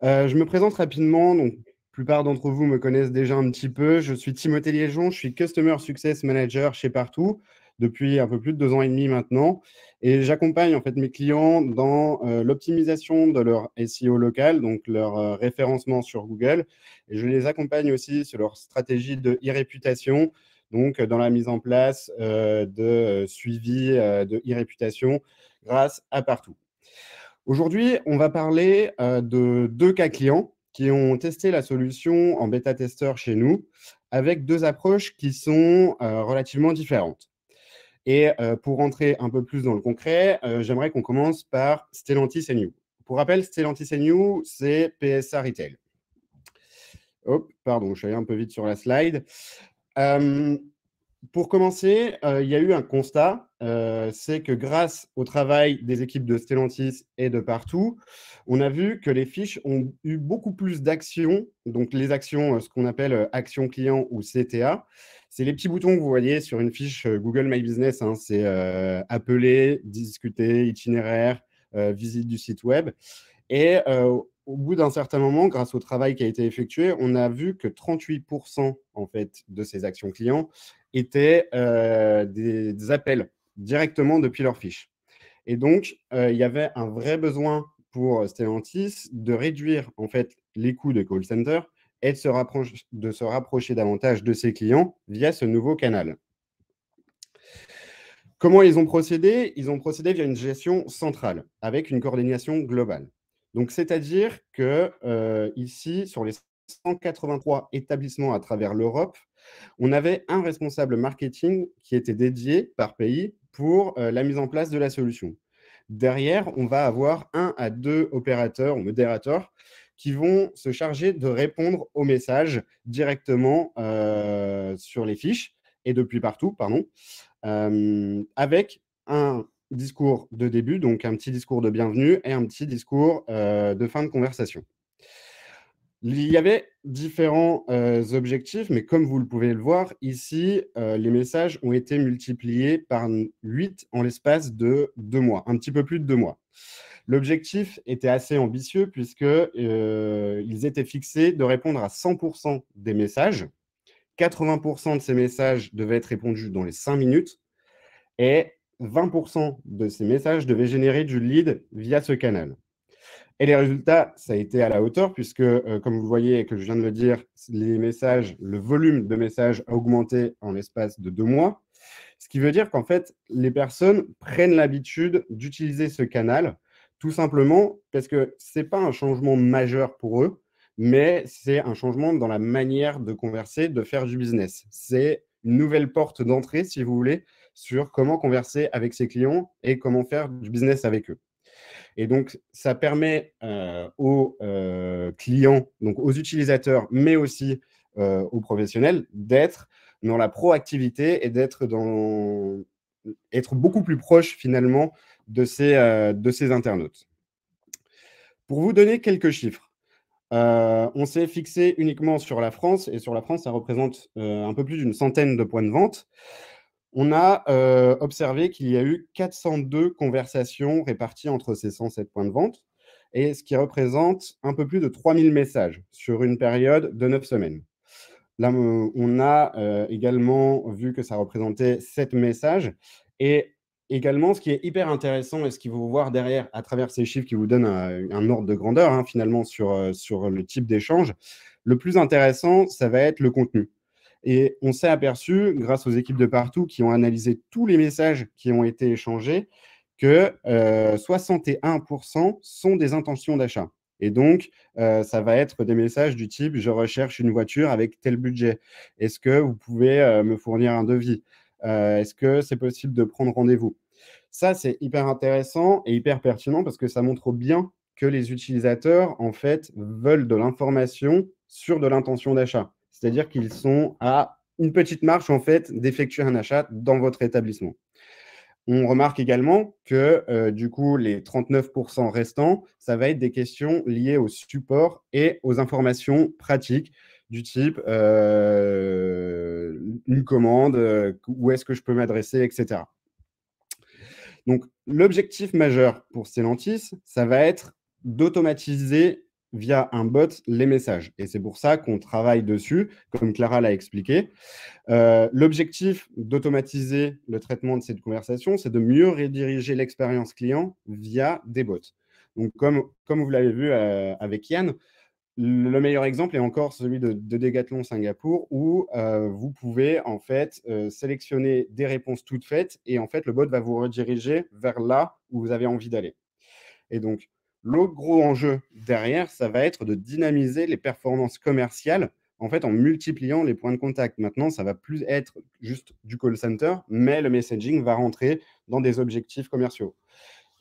Euh, je me présente rapidement. Donc, la plupart d'entre vous me connaissent déjà un petit peu. Je suis Timothée Liégeon. Je suis Customer Success Manager chez Partout depuis un peu plus de deux ans et demi maintenant. Et j'accompagne en fait mes clients dans l'optimisation de leur SEO local, donc leur référencement sur Google. Et je les accompagne aussi sur leur stratégie de e-réputation, donc euh, dans la mise en place euh, de euh, suivi de e-réputation grâce à Partout. Aujourd'hui, on va parler de deux cas clients qui ont testé la solution en bêta-testeur chez nous avec deux approches qui sont relativement différentes. Et pour rentrer un peu plus dans le concret, j'aimerais qu'on commence par Stellantis et New. Pour rappel, Stellantis et New, c'est PSA Retail. Hop, pardon, je suis allé un peu vite sur la slide. Euh, pour commencer, euh, il y a eu un constat, euh, c'est que grâce au travail des équipes de Stellantis et de partout, on a vu que les fiches ont eu beaucoup plus d'actions, donc les actions, ce qu'on appelle actions client ou CTA. C'est les petits boutons que vous voyez sur une fiche Google My Business, hein. c'est appeler, discuter, itinéraire, visite du site web. Et au bout d'un certain moment, grâce au travail qui a été effectué, on a vu que 38% en fait de ces actions clients étaient euh, des, appels directement depuis leur fiche. Et donc, euh, il y avait un vrai besoin pour euh, Stellantis de réduire en fait les coûts de call center et de se, rapprocher, de se rapprocher davantage de ses clients via ce nouveau canal. Comment ils ont procédé Ils ont procédé via une gestion centrale avec une coordination globale. Donc, c'est-à-dire que euh, ici, sur les 183 établissements à travers l'Europe, on avait un responsable marketing qui était dédié par pays pour euh, la mise en place de la solution. Derrière, on va avoir un à deux opérateurs ou modérateurs qui vont se charger de répondre aux messages directement euh, sur les fiches et depuis partout, pardon, avec un discours de début, donc un petit discours de bienvenue et un petit discours euh, de fin de conversation. Il y avait différents euh, objectifs, mais comme vous le pouvez le voir, ici, euh, les messages ont été multipliés par 8 en l'espace de deux mois, un petit peu plus de deux mois. L'objectif était assez ambitieux puisqu'ils étaient fixés de répondre à 100% des messages. 80% de ces messages devaient être répondus dans les 5 minutes et 20% de ces messages devaient générer du lead via ce canal. Et les résultats, ça a été à la hauteur, puisque, euh, comme vous voyez et que je viens de le dire, les messages, le volume de messages a augmenté en l'espace de deux mois. Ce qui veut dire qu'en fait, les personnes prennent l'habitude d'utiliser ce canal, tout simplement parce que ce n'est pas un changement majeur pour eux, mais c'est un changement dans la manière de converser, de faire du business. C'est une nouvelle porte d'entrée, si vous voulez, sur comment converser avec ses clients et comment faire du business avec eux. Et donc, ça permet euh, aux euh, clients, donc aux utilisateurs, mais aussi euh, aux professionnels, d'être dans la proactivité et d'être dans être beaucoup plus proche finalement de ces, de ces internautes. Pour vous donner quelques chiffres, on s'est fixé uniquement sur la France, et sur la France, ça représente un peu plus d'une centaine de points de vente on a euh, observé qu'il y a eu 402 conversations réparties entre ces 107 points de vente, et ce qui représente un peu plus de 3000 messages sur une période de 9 semaines. Là, on a euh, également vu que ça représentait 7 messages. Et également, ce qui est hyper intéressant et ce qu'il faut voir derrière à travers ces chiffres qui vous donnent un, ordre de grandeur hein, finalement sur, euh, sur le type d'échange, le plus intéressant, ça va être le contenu. Et on s'est aperçu, grâce aux équipes de partout qui ont analysé tous les messages qui ont été échangés, que 61% euh, sont des intentions d'achat. Et donc, euh, ça va être des messages du type je recherche une voiture avec tel budget. Est-ce que vous pouvez euh, me fournir un devis Est-ce que c'est possible de prendre rendez-vous Ça, c'est hyper intéressant et hyper pertinent parce que ça montre bien que les utilisateurs, en fait, veulent de l'information sur de l'intention d'achat. C'est-à-dire qu'ils sont à une petite marche, en fait, d'effectuer un achat dans votre établissement. On remarque également que, euh, du coup, les 39% restants, ça va être des questions liées au support et aux informations pratiques du type euh, une commande, euh, où est-ce que je peux m'adresser, etc. Donc, l'objectif majeur pour Stellantis, ça va être d'automatiser via un bot les messages. Et c'est pour ça qu'on travaille dessus, comme Clara l'a expliqué. Euh, l'objectif d'automatiser le traitement de cette conversation, c'est de mieux rediriger l'expérience client via des bots. Donc, comme, comme vous l'avez vu euh, avec Yann, le meilleur exemple est encore celui de, de Singapour où euh, vous pouvez en fait sélectionner des réponses toutes faites et en fait le bot va vous rediriger vers là où vous avez envie d'aller. Et donc L'autre gros enjeu derrière, ça va être de dynamiser les performances commerciales en fait en multipliant les points de contact. Maintenant, ça va plus être juste du call center, mais le messaging va rentrer dans des objectifs commerciaux.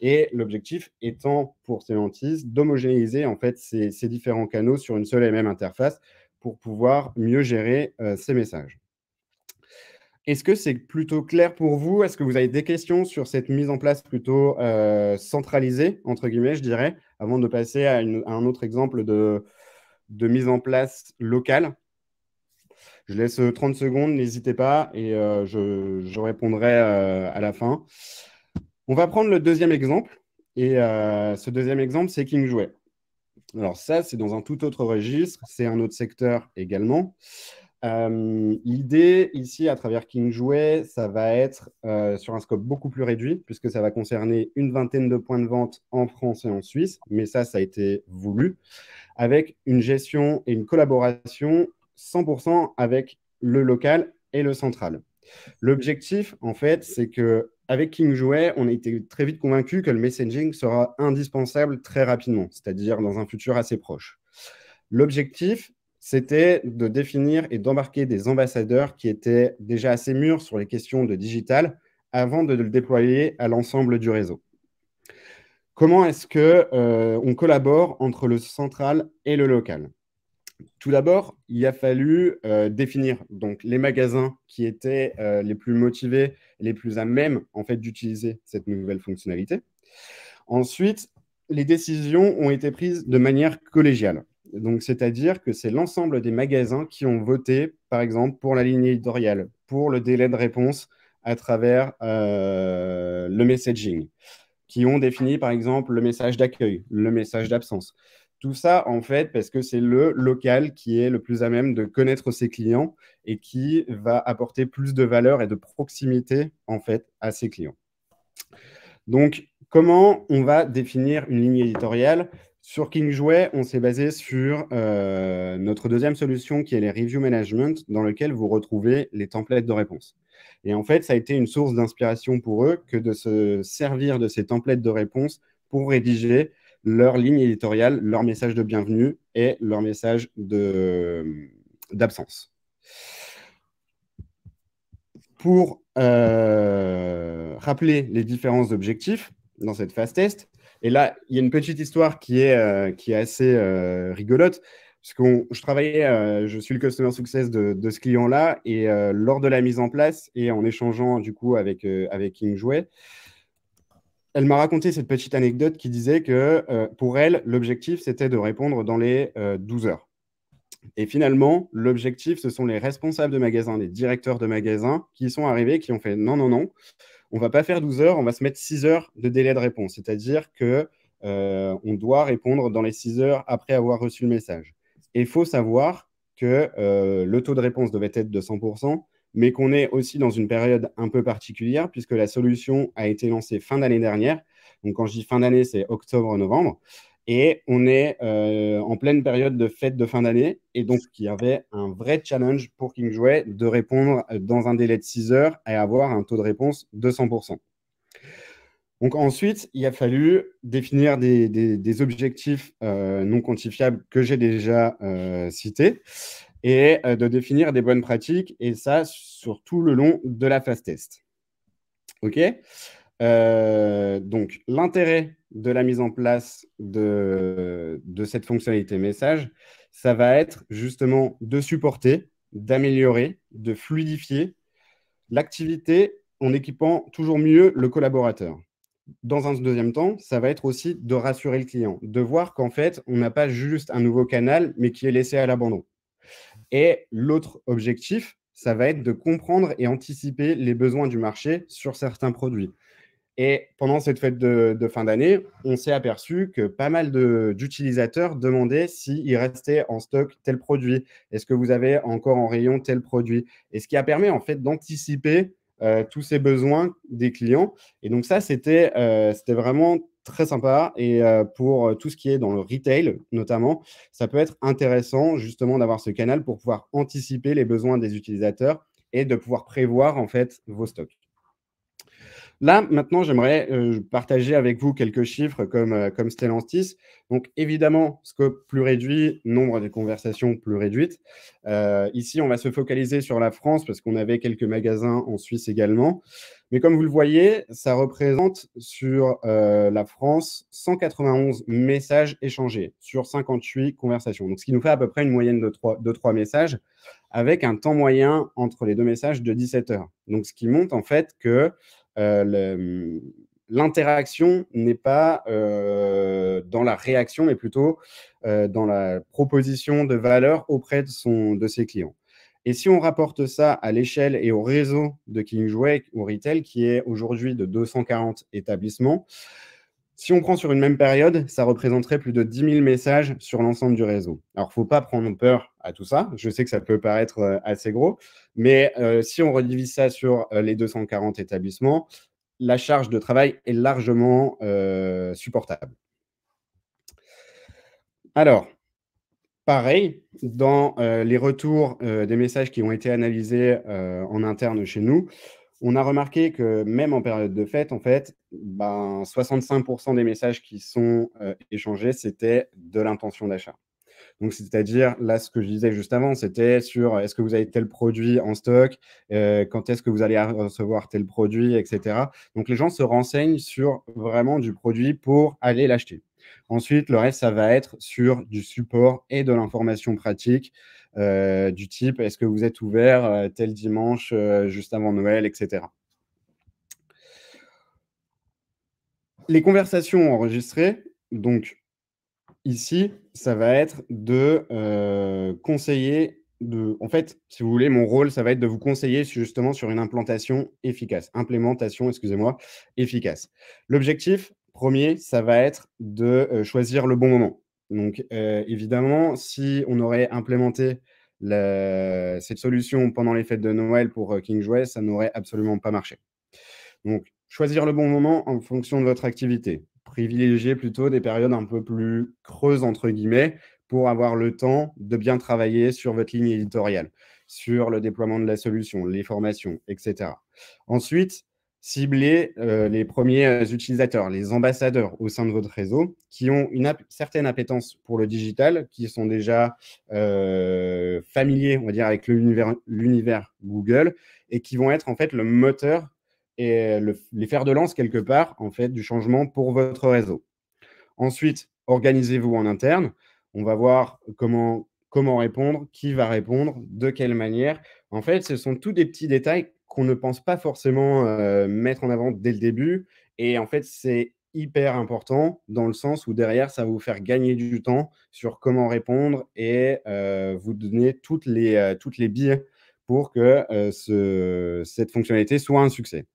Et l'objectif étant pour Stellantis d'homogénéiser en fait ces, différents canaux sur une seule et même interface pour pouvoir mieux gérer euh, ces messages. Est-ce que c'est plutôt clair pour vous Est-ce que vous avez des questions sur cette mise en place plutôt euh, centralisée, entre guillemets, je dirais, avant de passer à, un autre exemple de, de, mise en place locale Je laisse 30 euh, secondes, n'hésitez pas, et euh, je, répondrai à la fin. On va prendre le deuxième exemple, et ce deuxième exemple, c'est King Jouet. Alors ça, c'est dans un tout autre registre, c'est un autre secteur également. Euh, l'idée ici, à travers King ça va être euh, sur un scope beaucoup plus réduit, puisque ça va concerner une vingtaine de points de vente en France et en Suisse, mais ça, ça a été voulu, avec une gestion et une collaboration 100% avec le local et le central. L'objectif, en fait, c'est que avec King on a été très vite convaincu que le messaging sera indispensable très rapidement, c'est-à-dire dans un futur assez proche. L'objectif, c'était de définir et d'embarquer des ambassadeurs qui étaient déjà assez mûrs sur les questions de digital avant de le déployer à l'ensemble du réseau. Comment est-ce qu'on euh, collabore entre le central et le local Tout d'abord, il a fallu euh, définir donc les magasins qui étaient euh, les plus motivés, les plus à même en fait d'utiliser cette nouvelle fonctionnalité. Ensuite, les décisions ont été prises de manière collégiale. Donc, c'est-à-dire que c'est l'ensemble des magasins qui ont voté, par exemple, pour la ligne éditoriale, pour le délai de réponse à travers euh, le messaging, qui ont défini, par exemple, le message d'accueil, le message d'absence. Tout ça, en fait, parce que c'est le local qui est le plus à même de connaître ses clients et qui va apporter plus de valeur et de proximité, en fait, à ses clients. Donc, comment on va définir une ligne éditoriale sur KingJouet, on s'est basé sur euh, notre deuxième solution qui est les Review Management, dans lequel vous retrouvez les templates de réponse. Et en fait, ça a été une source d'inspiration pour eux que de se servir de ces templates de réponse pour rédiger leur ligne éditoriale, leur message de bienvenue et leur message d'absence. Pour euh, rappeler les différents objectifs dans cette phase test, et là, il y a une petite histoire qui est, euh, qui est assez euh, rigolote. Parce que je travaillais, euh, je suis le customer success de, ce client-là, et lors de la mise en place et en échangeant du coup avec, avec King Jouet, elle m'a raconté cette petite anecdote qui disait que pour elle, l'objectif c'était de répondre dans les 12 heures. Et finalement, l'objectif, ce sont les responsables de magasins, les directeurs de magasins qui sont arrivés, qui ont fait non, non, non, on va pas faire 12 heures, on va se mettre 6 heures de délai de réponse. C'est-à-dire que euh, on doit répondre dans les 6 heures après avoir reçu le message. Et il faut savoir que euh, le taux de réponse devait être de 100%, mais qu'on est aussi dans une période un peu particulière, puisque la solution a été lancée fin d'année dernière. Donc quand je dis fin d'année, c'est octobre-novembre. Et on est euh, en pleine période de fête de fin d'année. Et donc, il y avait un vrai challenge pour King Jouet de répondre euh, dans un délai de 6 heures et avoir un taux de réponse de 100%. Donc ensuite, il a fallu définir des, objectifs euh, non quantifiables que j'ai déjà cités et de définir des bonnes pratiques, et ça surtout le long de la phase test. OK euh, donc, l'intérêt de la mise en place de, cette fonctionnalité message, ça va être justement de supporter, d'améliorer, de fluidifier l'activité en équipant toujours mieux le collaborateur. Dans un deuxième temps, ça va être aussi de rassurer le client, de voir qu'en fait, on n'a pas juste un nouveau canal, mais qui est laissé à l'abandon. Et l'autre objectif, ça va être de comprendre et anticiper les besoins du marché sur certains produits. Et pendant cette fête de, fin d'année, on s'est aperçu que pas mal d'utilisateurs demandaient s'il restait en stock tel produit, est-ce que vous avez encore en rayon tel produit. Et ce qui a permis en fait d'anticiper euh, tous ces besoins des clients. Et donc ça, c'était euh, vraiment très sympa. Et euh, pour tout ce qui est dans le retail notamment, ça peut être intéressant justement d'avoir ce canal pour pouvoir anticiper les besoins des utilisateurs et de pouvoir prévoir en fait vos stocks. Là, maintenant, j'aimerais euh, partager avec vous quelques chiffres comme, euh, comme Donc, évidemment, scope plus réduit, nombre de conversations plus réduites. Euh, ici, on va se focaliser sur la France parce qu'on avait quelques magasins en Suisse également. Mais comme vous le voyez, ça représente sur euh, la France 191 messages échangés sur 58 conversations. Donc, ce qui nous fait à peu près une moyenne de 3, de 3 messages avec un temps moyen entre les deux messages de 17 heures. Donc, ce qui montre en fait que euh, l'interaction n'est pas euh, dans la réaction, mais plutôt euh, dans la proposition de valeur auprès de, son, de ses clients. Et si on rapporte ça à l'échelle et au réseau de Kingsway au retail, qui est aujourd'hui de 240 établissements, si on prend sur une même période, ça représenterait plus de 10 000 messages sur l'ensemble du réseau. Alors, il ne faut pas prendre peur à tout ça. Je sais que ça peut paraître euh, assez gros, mais euh, si on redivise ça sur euh, les 240 établissements, la charge de travail est largement supportable. Alors, pareil, dans les retours des messages qui ont été analysés en interne chez nous, on a remarqué que même en période de fête, en fait, 65% ben, des messages qui sont euh, échangés, c'était de l'intention d'achat. Donc, c'est-à-dire, là, ce que je disais juste avant, c'était sur euh, est-ce que vous avez tel produit en stock, euh, quand est-ce que vous allez recevoir tel produit, etc. Donc, les gens se renseignent sur vraiment du produit pour aller l'acheter. Ensuite, le reste, ça va être sur du support et de l'information pratique. Euh, du type est-ce que vous êtes ouvert euh, tel dimanche euh, juste avant Noël, etc. Les conversations enregistrées, donc ici, ça va être de conseiller, de, en fait, si vous voulez, mon rôle, ça va être de vous conseiller justement sur une implantation efficace, implémentation, excusez-moi, efficace. L'objectif premier, ça va être de choisir le bon moment. Donc, euh, évidemment, si on aurait implémenté cette solution pendant les fêtes de Noël pour euh, King Jouet, ça n'aurait absolument pas marché. Donc, choisir le bon moment en fonction de votre activité. Privilégier plutôt des périodes un peu plus creuses, entre guillemets, pour avoir le temps de bien travailler sur votre ligne éditoriale, sur le déploiement de la solution, les formations, etc. Ensuite, cibler euh, les premiers euh, utilisateurs, les ambassadeurs au sein de votre réseau qui ont une certaine appétence pour le digital, qui sont déjà euh, familiers, on va dire, avec l'univers Google et qui vont être en fait le moteur et les fers de lance quelque part en fait du changement pour votre réseau. Ensuite, organisez-vous en interne. On va voir comment comment répondre, qui va répondre, de quelle manière. En fait, ce sont tous des petits détails qu'on ne pense pas forcément mettre en avant dès le début. Et en fait, c'est hyper important dans le sens où derrière, ça va vous faire gagner du temps sur comment répondre et vous donner toutes les, toutes les billes pour que cette fonctionnalité soit un succès.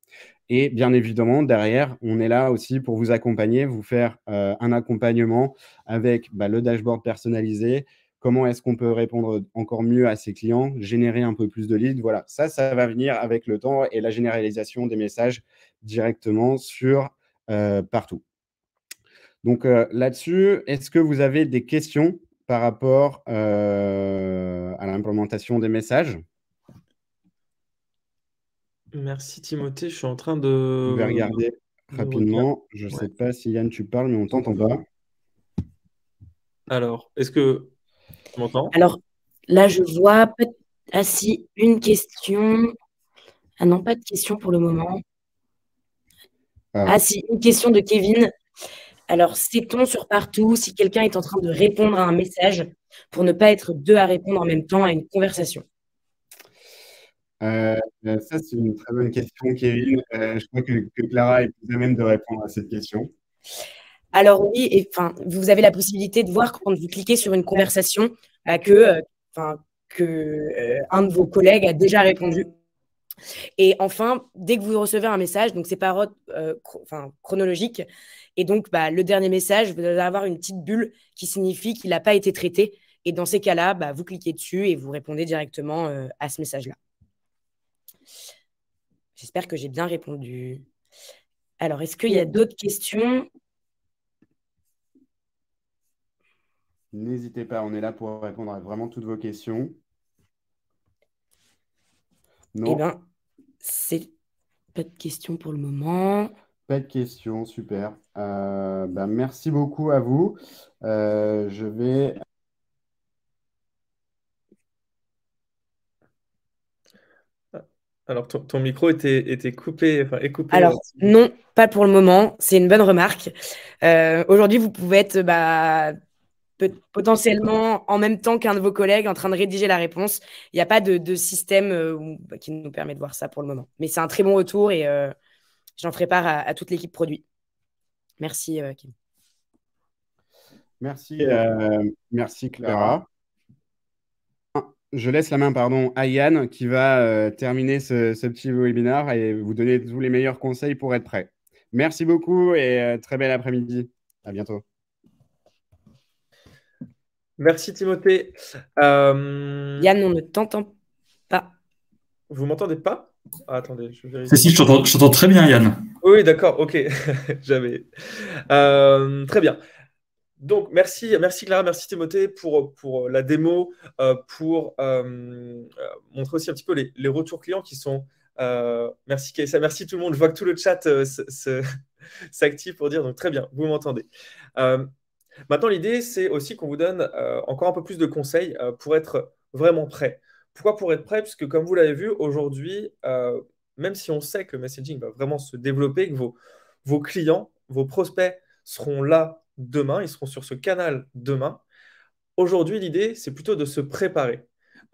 Et bien évidemment, derrière, on est là aussi pour vous accompagner, vous faire un accompagnement avec bah, le dashboard personnalisé, Comment est-ce qu'on peut répondre encore mieux à ses clients, générer un peu plus de leads Voilà, ça, ça va venir avec le temps et la généralisation des messages directement sur euh, partout. Donc euh, là-dessus, est-ce que vous avez des questions par rapport euh, à l'implémentation des messages Merci Timothée, je suis en train de... Je vais regarder rapidement. Je ne sais pas si Yann, tu parles, mais on t'entend pas. Alors, est-ce que alors là, je vois assis ah, si, une question. Ah non, pas de question pour le moment. Ah. ah, si, une question de Kevin. Alors, sait-on sur partout si quelqu'un est en train de répondre à un message pour ne pas être deux à répondre en même temps à une conversation euh, Ça, c'est une très bonne question, Kevin. Euh, je crois que, que Clara est plus à même de répondre à cette question. Alors oui, enfin, vous avez la possibilité de voir quand vous cliquez sur une conversation qu'un euh, que, euh, enfin, que euh, un de vos collègues a déjà répondu. Et enfin, dès que vous recevez un message, donc c'est par ordre chronologique, et donc bah, le dernier message, vous allez avoir une petite bulle qui signifie qu'il n'a pas été traité. Et dans ces cas-là, bah, vous cliquez dessus et vous répondez directement à ce message-là. J'espère que j'ai bien répondu. Alors, est-ce qu'il y a d'autres questions N'hésitez pas, on est là pour répondre à vraiment toutes vos questions. Non. Eh bien, c'est pas de questions pour le moment. Pas de questions, super. Euh, ben, merci beaucoup à vous. Euh, je vais. Ah, alors, ton, micro était, coupé, Alors, non, pas pour le moment. C'est une bonne remarque. Euh, aujourd'hui, vous pouvez être bah, potentiellement en même temps qu'un de vos collègues en train de rédiger la réponse. Il n'y a pas de, système euh, bah, qui nous permet de voir ça pour le moment. Mais c'est un très bon retour et euh, j'en ferai part à, toute l'équipe produit. Merci, euh, Kim. Merci, merci Clara. Ah, je laisse la main pardon, à Yann qui va terminer ce, ce, petit webinaire et vous donner tous les meilleurs conseils pour être prêt. Merci beaucoup et très bel après-midi. À bientôt. Merci Timothée. Euh, Yann, on ne t'entend pas. Vous m'entendez pas ah, Attendez, je vérifie. Si, si, je t'entends très bien, Yann. Oui, d'accord, ok. J'avais. Euh, très bien. Donc, merci, merci Clara, merci Timothée pour, pour la démo, euh, pour montrer aussi un petit peu les, les retours clients qui sont. merci ça merci tout le monde. Je vois que tout le chat s'active pour dire, donc très bien, vous m'entendez. Maintenant, l'idée, c'est aussi qu'on vous donne euh, encore un peu plus de conseils euh, pour être vraiment prêt. Pourquoi pour être prêt Parce que comme vous l'avez vu, aujourd'hui, euh, même si on sait que le messaging va vraiment se développer, que vos, vos clients, vos prospects seront là demain, ils seront sur ce canal demain, aujourd'hui, l'idée, c'est plutôt de se préparer.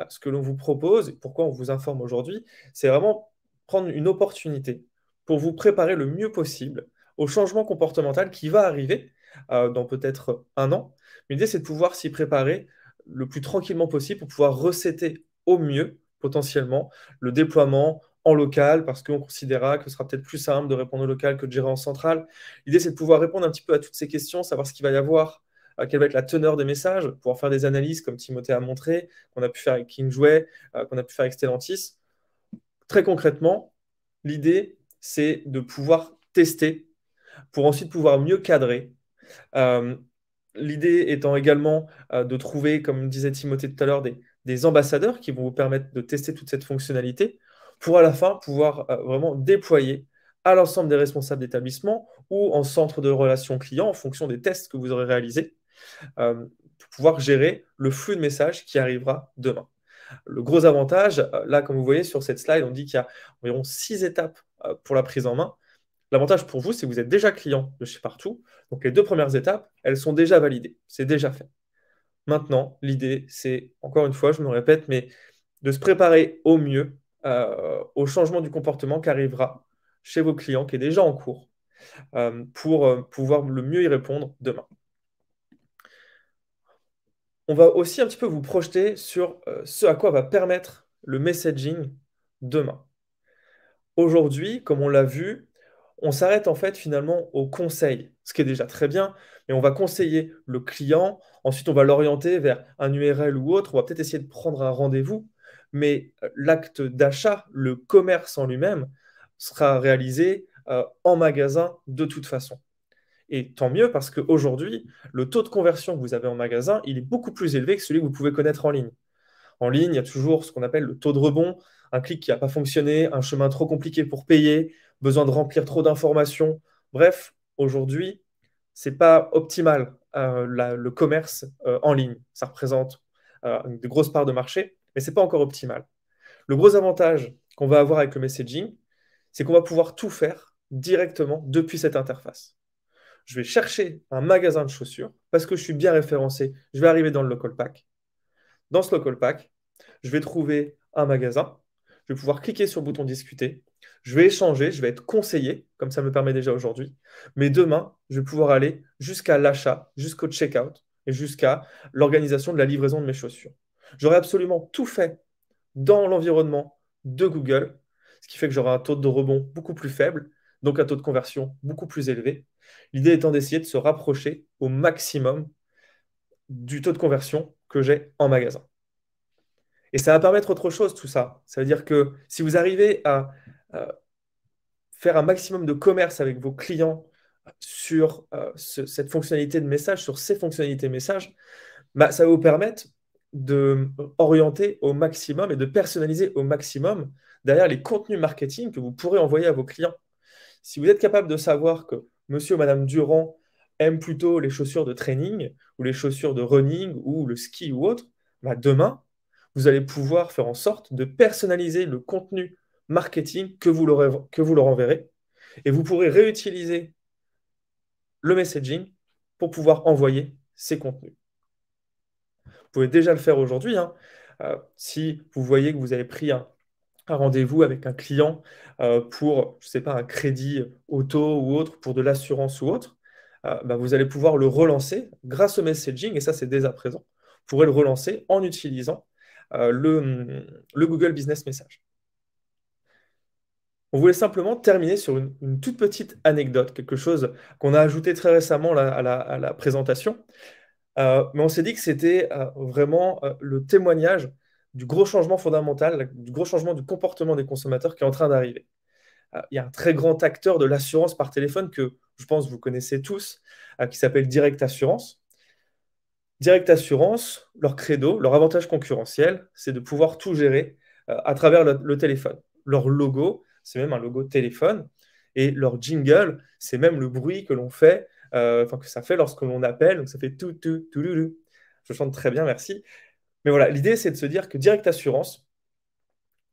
Ce que l'on vous propose, pourquoi on vous informe aujourd'hui, c'est vraiment prendre une opportunité pour vous préparer le mieux possible au changement comportemental qui va arriver euh, dans peut-être un an. l'idée, c'est de pouvoir s'y préparer le plus tranquillement possible pour pouvoir recéter au mieux, potentiellement, le déploiement en local, parce qu'on considérera que ce sera peut-être plus simple de répondre au local que de gérer en centrale. L'idée, c'est de pouvoir répondre un petit peu à toutes ces questions, savoir ce qu'il va y avoir, euh, quelle va être la teneur des messages, pouvoir faire des analyses, comme Timothée a montré, qu'on a pu faire avec Kingway, euh, qu'on a pu faire avec Stellantis. Très concrètement, l'idée, c'est de pouvoir tester pour ensuite pouvoir mieux cadrer euh, l'idée étant également euh, de trouver, comme disait Timothée tout à l'heure, des, ambassadeurs qui vont vous permettre de tester toute cette fonctionnalité pour à la fin pouvoir euh, vraiment déployer à l'ensemble des responsables d'établissement ou en centre de relations clients en fonction des tests que vous aurez réalisés pour pouvoir gérer le flux de messages qui arrivera demain. Le gros avantage, là, comme vous voyez sur cette slide, on dit qu'il y a environ six étapes pour la prise en main. L'avantage pour vous, c'est que vous êtes déjà client de chez partout. Donc les deux premières étapes, elles sont déjà validées. C'est déjà fait. Maintenant, l'idée, c'est, encore une fois, je me répète, mais de se préparer au mieux euh, au changement du comportement qui arrivera chez vos clients, qui est déjà en cours, euh, pour euh, pouvoir le mieux y répondre demain. On va aussi un petit peu vous projeter sur ce à quoi va permettre le messaging demain. Aujourd'hui, comme on l'a vu, on s'arrête en fait finalement au conseil, ce qui est déjà très bien, mais on va conseiller le client, ensuite on va l'orienter vers un URL ou autre, on va peut-être essayer de prendre un rendez-vous, mais euh, l'acte d'achat, le commerce en lui-même, sera réalisé euh, en magasin de toute façon. Et tant mieux parce qu'aujourd'hui, le taux de conversion que vous avez en magasin, il est beaucoup plus élevé que celui que vous pouvez connaître en ligne. En ligne, il y a toujours ce qu'on appelle le taux de rebond, un clic qui n'a pas fonctionné, un chemin trop compliqué pour payer, besoin de remplir trop d'informations. Bref, aujourd'hui, c'est pas optimal euh, le commerce euh, en ligne. Ça représente euh, une grosse part de marché, mais c'est pas encore optimal. Le gros avantage qu'on va avoir avec le messaging, c'est qu'on va pouvoir tout faire directement depuis cette interface. Je vais chercher un magasin de chaussures parce que je suis bien référencé. Je vais arriver dans le local pack. Dans ce local pack, je vais trouver un magasin. Je vais pouvoir cliquer sur le bouton discuter je vais échanger, je vais être conseillé, comme ça me permet déjà aujourd'hui. Mais demain, je vais pouvoir aller jusqu'à l'achat, jusqu'au checkout et jusqu'à l'organisation de la livraison de mes chaussures. J'aurai absolument tout fait dans l'environnement de Google, ce qui fait que j'aurai un taux de rebond beaucoup plus faible, donc un taux de conversion beaucoup plus élevé. L'idée étant d'essayer de se rapprocher au maximum du taux de conversion que j'ai en magasin. Et ça va permettre autre chose, tout ça. Ça veut dire que si vous arrivez à euh, faire un maximum de commerce avec vos clients sur euh, cette fonctionnalité de message, sur ces fonctionnalités message, bah, ça va vous permettre d'orienter au maximum et de personnaliser au maximum derrière les contenus marketing que vous pourrez envoyer à vos clients. Si vous êtes capable de savoir que monsieur ou madame Durand aime plutôt les chaussures de training ou les chaussures de running ou le ski ou autre, bah, demain, vous allez pouvoir faire en sorte de personnaliser le contenu marketing que vous, leur, enverrez. Et vous pourrez réutiliser le messaging pour pouvoir envoyer ces contenus. Vous pouvez déjà le faire aujourd'hui. Hein. Euh, si vous voyez que vous avez pris un, rendez-vous avec un client euh, pour, je sais pas, un crédit auto ou autre, pour de l'assurance ou autre, euh, bah, vous allez pouvoir le relancer grâce au messaging, et ça c'est dès à présent. Vous pourrez le relancer en utilisant le Google Business Message. On voulait simplement terminer sur une, toute petite anecdote, quelque chose qu'on a ajouté très récemment à, la, présentation. Euh, mais on s'est dit que c'était euh, vraiment euh, le témoignage du gros changement fondamental, du gros changement du comportement des consommateurs qui est en train d'arriver. Il y a un très grand acteur de l'assurance par téléphone que je pense vous connaissez tous, qui s'appelle Direct Assurance. Direct Assurance, leur credo, leur avantage concurrentiel, c'est de pouvoir tout gérer à travers le téléphone. Leur logo, c'est même un logo téléphone. Et leur jingle, c'est même le bruit que l'on fait, euh, enfin que ça fait lorsque l'on appelle, donc ça fait tout, tout, tout, loulou. Je chante très bien, merci. Mais voilà, l'idée, c'est de se dire que Direct Assurance,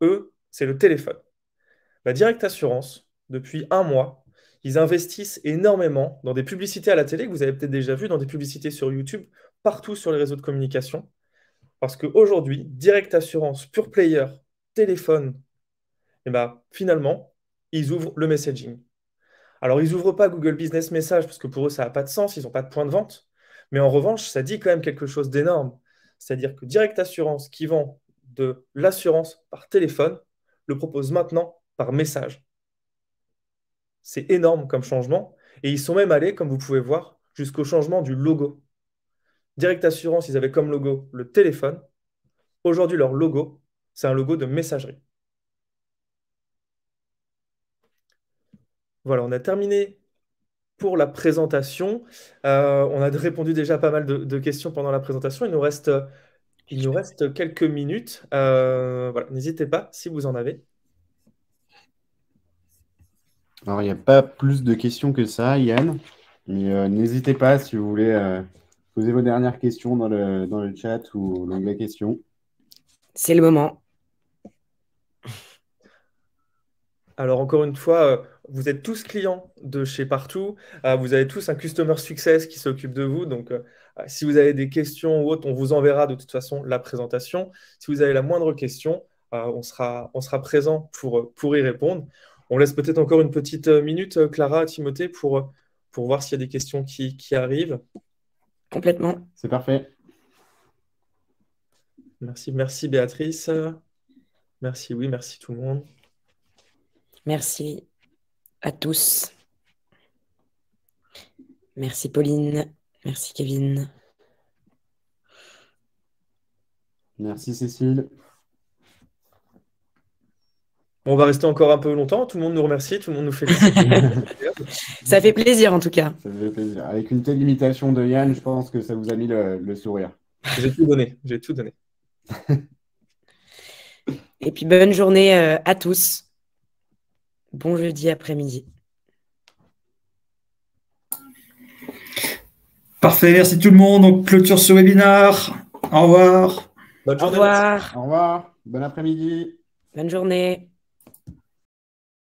eux, c'est le téléphone. La bah, Direct Assurance, depuis un mois, ils investissent énormément dans des publicités à la télé que vous avez peut-être déjà vu, dans des publicités sur YouTube, partout sur les réseaux de communication. Parce qu'aujourd'hui, Direct Assurance, Pure Player, téléphone, eh ben, finalement, ils ouvrent le messaging. Alors, ils n'ouvrent pas Google Business Message parce que pour eux, ça n'a pas de sens, ils n'ont pas de point de vente. Mais en revanche, ça dit quand même quelque chose d'énorme. C'est-à-dire que Direct Assurance, qui vend de l'assurance par téléphone, le propose maintenant par message. C'est énorme comme changement. Et ils sont même allés, comme vous pouvez voir, jusqu'au changement du logo. Direct Assurance, ils avaient comme logo le téléphone. Aujourd'hui, leur logo, c'est un logo de messagerie. Voilà, on a terminé pour la présentation. Euh, on a répondu déjà à pas mal de, questions pendant la présentation. Il nous reste, il nous reste quelques minutes. Euh, voilà, n'hésitez pas si vous en avez. Alors, il n'y a pas plus de questions que ça, Yann. Mais euh, n'hésitez pas si vous voulez poser vos dernières questions dans le, dans le chat ou l'onglet questions. C'est le moment. Alors, encore une fois, vous êtes tous clients de chez Partout. Euh, vous avez tous un customer success qui s'occupe de vous. Donc, euh, si vous avez des questions ou autres, on vous enverra de toute façon la présentation. Si vous avez la moindre question, euh, on, sera, on sera présent pour, pour y répondre. On laisse peut-être encore une petite minute, Clara, Timothée, pour, pour voir s'il y a des questions qui, qui arrivent. Complètement. C'est parfait. Merci, merci Béatrice. Merci, oui, merci tout le monde. Merci à tous. Merci Pauline, merci Kevin. Merci Cécile. on va rester encore un peu longtemps. Tout le monde nous remercie, tout le monde nous félicite. ça fait plaisir en tout cas. Avec une telle imitation de Yann, je pense que ça vous a mis le sourire. J'ai tout donné, j'ai tout donné. Et puis bonne journée euh, à tous. Bon jeudi après-midi. Parfait, merci tout le monde. Donc clôture ce webinaire. Au revoir. Bonne journée. Au revoir. Au revoir. Bon après-midi. Bonne journée.